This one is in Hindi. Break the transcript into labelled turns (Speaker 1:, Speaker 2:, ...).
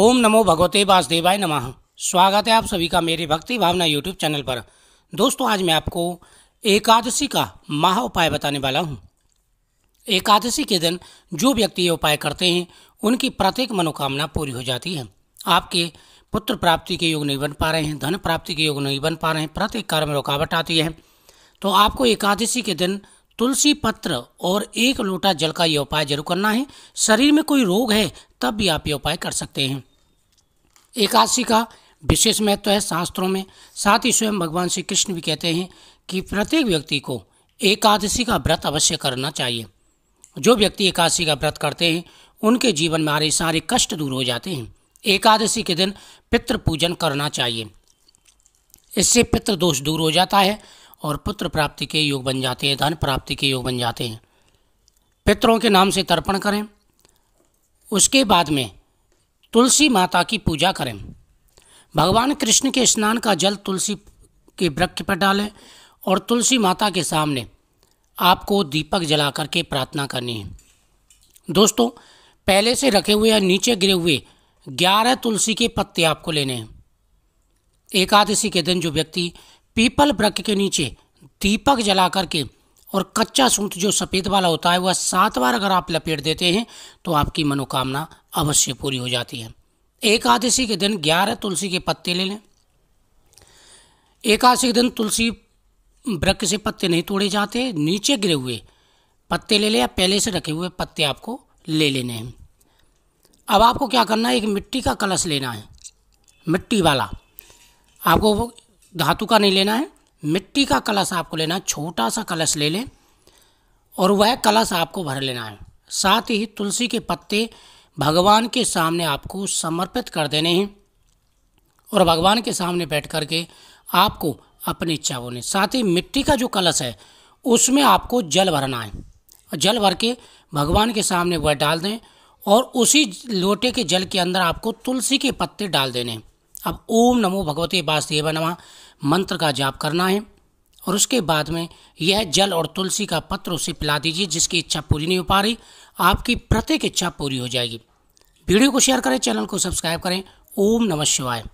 Speaker 1: ओम नमो भगवते वासुदेवाय नमः स्वागत है आप सभी का मेरे भक्ति भावना यूट्यूब चैनल पर दोस्तों आज मैं आपको एकादशी का महा उपाय बताने वाला हूँ एकादशी के दिन जो व्यक्ति ये उपाय करते हैं उनकी प्रत्येक मनोकामना पूरी हो जाती है आपके पुत्र प्राप्ति के योग नहीं बन पा रहे हैं धन प्राप्ति के योग नहीं बन पा रहे हैं प्रत्येक कार्य में रुकावट आती है तो आपको एकादशी के दिन तुलसी पत्र और एक लोटा जल का यह उपाय जरूर करना है शरीर में कोई रोग है तब भी आप ये उपाय कर सकते हैं एकादशी का विशेष महत्व है शास्त्रों में साथ ही स्वयं भगवान श्री कृष्ण भी कहते हैं कि प्रत्येक व्यक्ति को एकादशी का व्रत अवश्य करना चाहिए जो व्यक्ति एकादशी का व्रत करते हैं उनके जीवन में आ सारे कष्ट दूर हो जाते हैं एकादशी के दिन पितृ पूजन करना चाहिए इससे पितृ दोष दूर हो जाता है और पुत्र प्राप्ति के योग बन जाते हैं धन प्राप्ति के योग बन जाते हैं पितरों के नाम से तर्पण करें उसके बाद में तुलसी माता की पूजा करें भगवान कृष्ण के स्नान का जल तुलसी के वृक्ष पर डालें और तुलसी माता के सामने आपको दीपक जला करके प्रार्थना करनी है दोस्तों पहले से रखे हुए या नीचे गिरे हुए ग्यारह तुलसी के पत्ते आपको लेने हैं एकादशी के दिन जो व्यक्ति पीपल वृक्ष के नीचे दीपक जला करके और कच्चा सूत जो सफ़ेद वाला होता है वह सात बार अगर आप लपेट देते हैं तो आपकी मनोकामना अवश्य पूरी हो जाती है एकादशी के दिन ग्यारह तुलसी के पत्ते ले लें एकादशी के दिन तुलसी वृक्ष से पत्ते नहीं तोड़े जाते नीचे गिरे हुए पत्ते ले लें या पहले से रखे हुए पत्ते आपको ले लेने हैं अब आपको क्या करना है एक मिट्टी का कलश लेना है मिट्टी वाला आपको धातु का नहीं लेना है मिट्टी का कलश आपको लेना है छोटा सा कलश ले लें और वह कलश आपको भर लेना है साथ ही तुलसी के पत्ते भगवान के सामने आपको समर्पित कर देने हैं और भगवान के सामने बैठ करके आपको अपनी इच्छा बोने साथ ही मिट्टी का जो कलश है उसमें आपको जल भरना है जल भर के भगवान के सामने वह डाल दें और उसी लोटे के जल के अंदर आपको तुलसी के पत्ते डाल देने हैं अब ओम नमो भगवते वासुदेव नमा मंत्र का जाप करना है और उसके बाद में यह जल और तुलसी का पत्र उसे पिला दीजिए जिसकी इच्छा पूरी नहीं हो पा रही आपकी प्रत्येक इच्छा पूरी हो जाएगी वीडियो को शेयर करें चैनल को सब्सक्राइब करें ओम नमः शिवाय